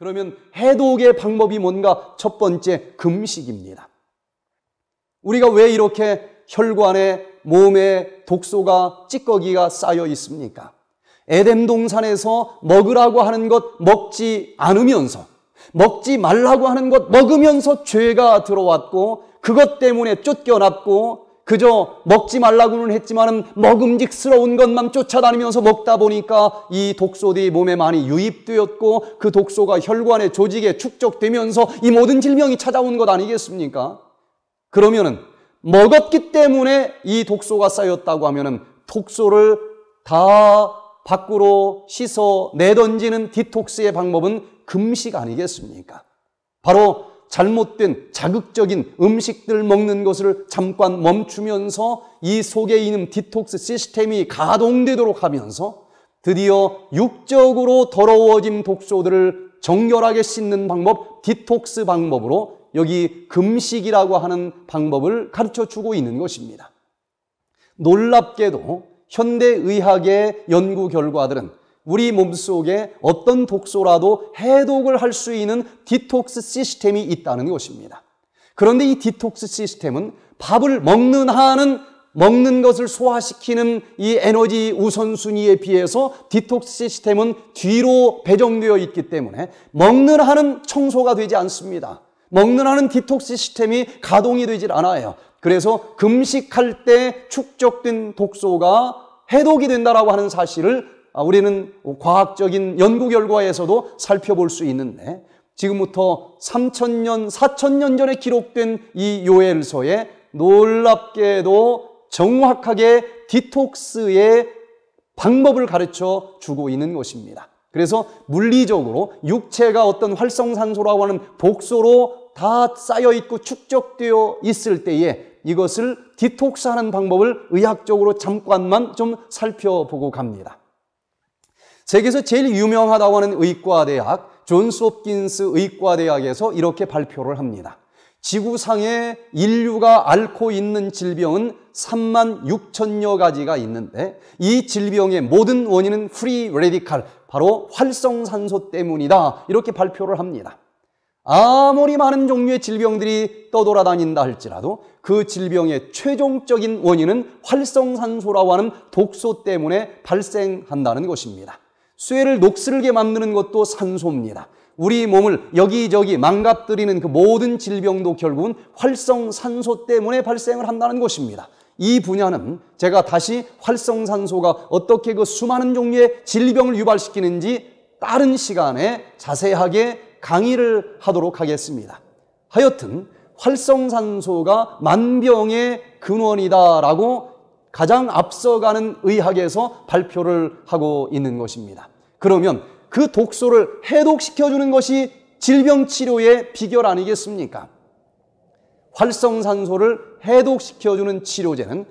그러면 해독의 방법이 뭔가? 첫 번째, 금식입니다. 우리가 왜 이렇게 혈관에, 몸에 독소가, 찌꺼기가 쌓여 있습니까? 에덴 동산에서 먹으라고 하는 것 먹지 않으면서 먹지 말라고 하는 것 먹으면서 죄가 들어왔고 그것 때문에 쫓겨났고 그저 먹지 말라고는 했지만 먹음직스러운 것만 쫓아다니면서 먹다 보니까 이 독소들이 몸에 많이 유입되었고 그 독소가 혈관의 조직에 축적되면서 이 모든 질병이 찾아온 것 아니겠습니까? 그러면은 먹었기 때문에 이 독소가 쌓였다고 하면은 독소를 다 밖으로 씻어 내던지는 디톡스의 방법은 금식 아니겠습니까? 바로 잘못된 자극적인 음식들 먹는 것을 잠깐 멈추면서 이 속에 있는 디톡스 시스템이 가동되도록 하면서 드디어 육적으로 더러워진 독소들을 정결하게 씻는 방법, 디톡스 방법으로 여기 금식이라고 하는 방법을 가르쳐 주고 있는 것입니다. 놀랍게도 현대의학의 연구 결과들은 우리 몸속에 어떤 독소라도 해독을 할 수 있는 디톡스 시스템이 있다는 것입니다. 그런데 이 디톡스 시스템은 밥을 먹는 한은 먹는 것을 소화시키는 이 에너지 우선순위에 비해서 디톡스 시스템은 뒤로 배정되어 있기 때문에 먹는 한은 청소가 되지 않습니다. 먹는 한은 디톡스 시스템이 가동이 되질 않아요. 그래서 금식할 때 축적된 독소가 해독이 된다라고 하는 사실을 아, 우리는 과학적인 연구 결과에서도 살펴볼 수 있는데 지금부터 3천년 4천년 전에 기록된 이 요엘서에 놀랍게도 정확하게 디톡스의 방법을 가르쳐 주고 있는 것입니다. 그래서 물리적으로 육체가 어떤 활성산소라고 하는 복소로 다 쌓여 있고 축적되어 있을 때에 이것을 디톡스하는 방법을 의학적으로 잠깐만 좀 살펴보고 갑니다. 세계에서 제일 유명하다고 하는 의과대학 존스 홉킨스 의과대학에서 이렇게 발표를 합니다. 지구상에 인류가 앓고 있는 질병은 3만 6천여 가지가 있는데 이 질병의 모든 원인은 프리 레디칼, 바로 활성산소 때문이다. 이렇게 발표를 합니다. 아무리 많은 종류의 질병들이 떠돌아다닌다 할지라도 그 질병의 최종적인 원인은 활성산소라고 하는 독소 때문에 발생한다는 것입니다. 쇠를 녹슬게 만드는 것도 산소입니다. 우리 몸을 여기저기 망가뜨리는 그 모든 질병도 결국은 활성산소 때문에 발생을 한다는 것입니다. 이 분야는 제가 다시 활성산소가 어떻게 그 수많은 종류의 질병을 유발시키는지 다른 시간에 자세하게 강의를 하도록 하겠습니다. 하여튼 활성산소가 만병의 근원이다라고 가장 앞서가는 의학에서 발표를 하고 있는 것입니다. 그러면 그 독소를 해독시켜주는 것이 질병 치료의 비결 아니겠습니까? 활성산소를 해독시켜주는 치료제는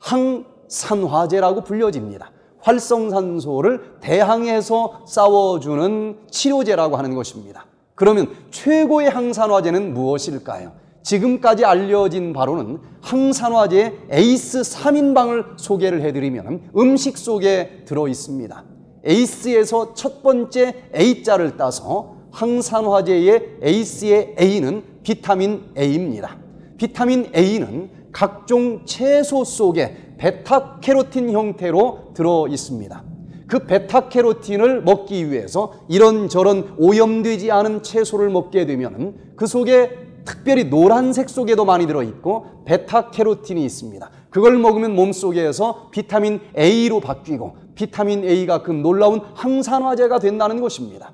항산화제라고 불려집니다. 활성산소를 대항해서 싸워주는 치료제라고 하는 것입니다. 그러면 최고의 항산화제는 무엇일까요? 지금까지 알려진 바로는 항산화제 에이스 3인방을 소개를 해드리면 음식 속에 들어있습니다. 에이스에서 첫 번째 A자를 따서 항산화제의 에이스의 A는 비타민 A입니다. 비타민 A는 각종 채소 속에 베타캐로틴 형태로 들어있습니다. 그 베타캐로틴을 먹기 위해서 이런저런 오염되지 않은 채소를 먹게 되면 그 속에 특별히 노란색 속에도 많이 들어있고 베타캐로틴이 있습니다. 그걸 먹으면 몸속에서 비타민 A로 바뀌고 비타민 A가 그 놀라운 항산화제가 된다는 것입니다.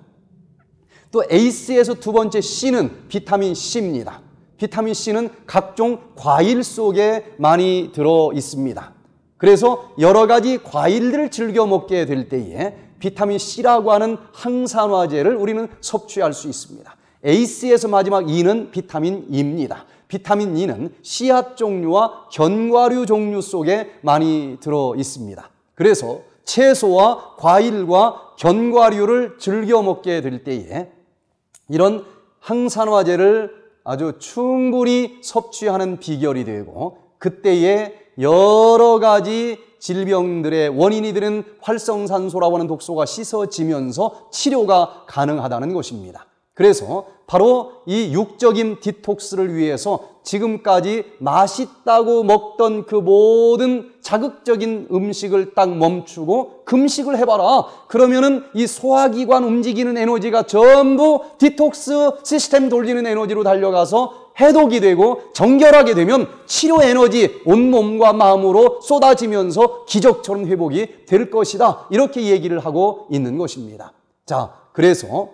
또에이스에서두 번째 C는 비타민 C입니다. 비타민 C는 각종 과일 속에 많이 들어 있습니다. 그래서 여러 가지 과일들을 즐겨 먹게 될 때에 비타민 C라고 하는 항산화제를 우리는 섭취할 수 있습니다. AC에서 마지막 E는 비타민 E입니다. 비타민 E는 씨앗 종류와 견과류 종류 속에 많이 들어 있습니다. 그래서 채소와 과일과 견과류를 즐겨 먹게 될 때에 이런 항산화제를 아주 충분히 섭취하는 비결이 되고 그때에 여러 가지 질병들의 원인이 되는 활성산소라고 하는 독소가 씻어지면서 치료가 가능하다는 것입니다. 그래서 바로 이 육적인 디톡스를 위해서 지금까지 맛있다고 먹던 그 모든 자극적인 음식을 딱 멈추고 금식을 해봐라. 그러면은 이 소화기관 움직이는 에너지가 전부 디톡스 시스템 돌리는 에너지로 달려가서 해독이 되고 정결하게 되면 치료 에너지 온몸과 마음으로 쏟아지면서 기적처럼 회복이 될 것이다. 이렇게 얘기를 하고 있는 것입니다. 자, 그래서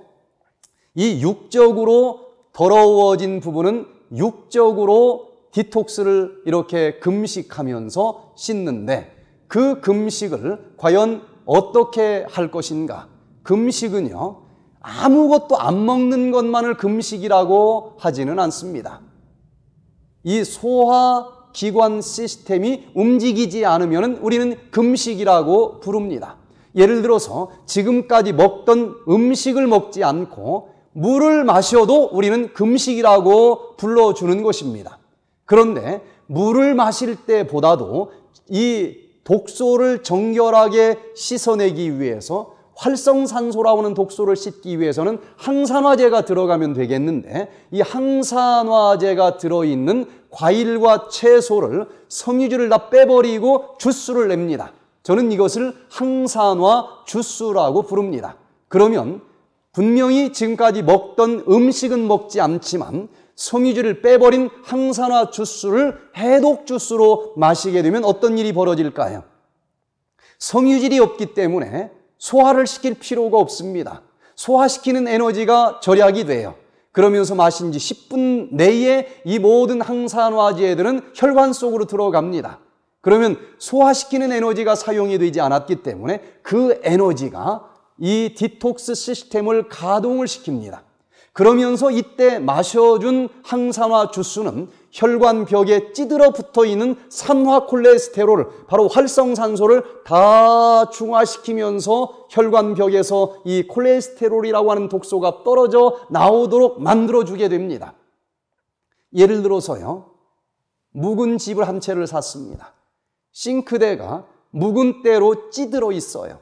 이 육적으로 더러워진 부분은 육적으로 디톡스를 이렇게 금식하면서 씻는데 그 금식을 과연 어떻게 할 것인가? 금식은요, 아무것도 안 먹는 것만을 금식이라고 하지는 않습니다. 이 소화 기관 시스템이 움직이지 않으면 우리는 금식이라고 부릅니다. 예를 들어서 지금까지 먹던 음식을 먹지 않고 물을 마셔도 우리는 금식이라고 불러주는 것입니다. 그런데 물을 마실 때보다도 이 독소를 정결하게 씻어내기 위해서 활성산소라고는 하 독소를 씻기 위해서는 항산화제가 들어가면 되겠는데 이 항산화제가 들어있는 과일과 채소를 섬유질을 다 빼버리고 주스를 냅니다. 저는 이것을 항산화 주스라고 부릅니다. 그러면 분명히 지금까지 먹던 음식은 먹지 않지만 섬유질을 빼버린 항산화 주스를 해독 주스로 마시게 되면 어떤 일이 벌어질까요? 섬유질이 없기 때문에 소화를 시킬 필요가 없습니다. 소화시키는 에너지가 절약이 돼요. 그러면서 마신 지 10분 내에 이 모든 항산화제들은 혈관 속으로 들어갑니다. 그러면 소화시키는 에너지가 사용이 되지 않았기 때문에 그 에너지가 이 디톡스 시스템을 가동을 시킵니다. 그러면서 이때 마셔준 항산화 주스는 혈관벽에 찌들어 붙어 있는 산화콜레스테롤, 바로 활성산소를 다 중화시키면서 혈관벽에서 이 콜레스테롤이라고 하는 독소가 떨어져 나오도록 만들어주게 됩니다. 예를 들어서요, 묵은 집을 한 채를 샀습니다. 싱크대가 묵은 때로 찌들어 있어요.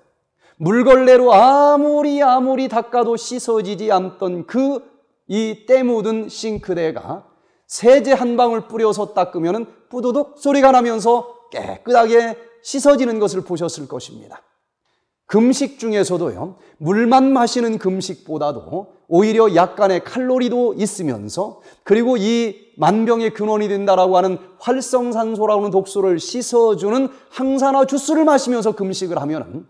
물걸레로 아무리 아무리 닦아도 씻어지지 않던 그 이때 묻은 싱크대가 세제 한 방울 뿌려서 닦으면 뿌두둑 소리가 나면서 깨끗하게 씻어지는 것을 보셨을 것입니다. 금식 중에서도요, 물만 마시는 금식보다도 오히려 약간의 칼로리도 있으면서 그리고 이 만병의 근원이 된다라고 하는 활성산소라고 하는 독소를 씻어주는 항산화 주스를 마시면서 금식을 하면은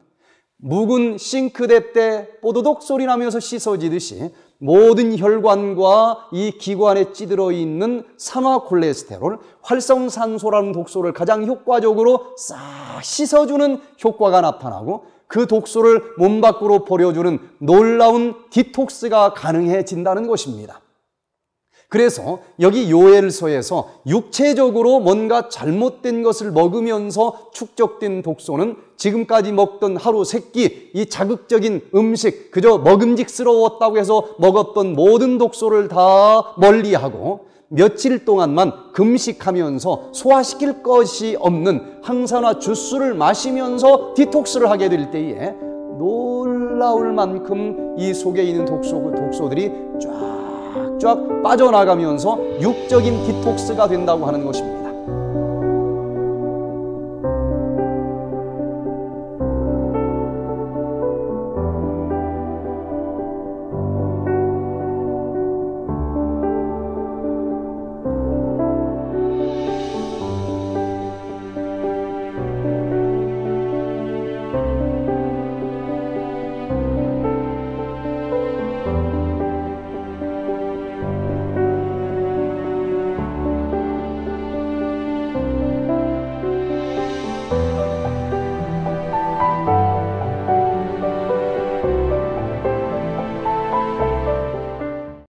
묵은 싱크대 때 뽀도독 소리 나면서 씻어지듯이 모든 혈관과 이 기관에 찌들어 있는 산화 콜레스테롤, 활성산소라는 독소를 가장 효과적으로 싹 씻어주는 효과가 나타나고 그 독소를 몸 밖으로 버려주는 놀라운 디톡스가 가능해진다는 것입니다. 그래서 여기 요엘서에서 육체적으로 뭔가 잘못된 것을 먹으면서 축적된 독소는 지금까지 먹던 하루 세끼 이 자극적인 음식 그저 먹음직스러웠다고 해서 먹었던 모든 독소를 다 멀리하고 며칠 동안만 금식하면서 소화시킬 것이 없는 항산화 주스를 마시면서 디톡스를 하게 될 때에 놀라울 만큼 이 속에 있는 독소, 독소들이 쫙쫙 빠져나가면서 육적인 디톡스가 된다고 하는 것입니다.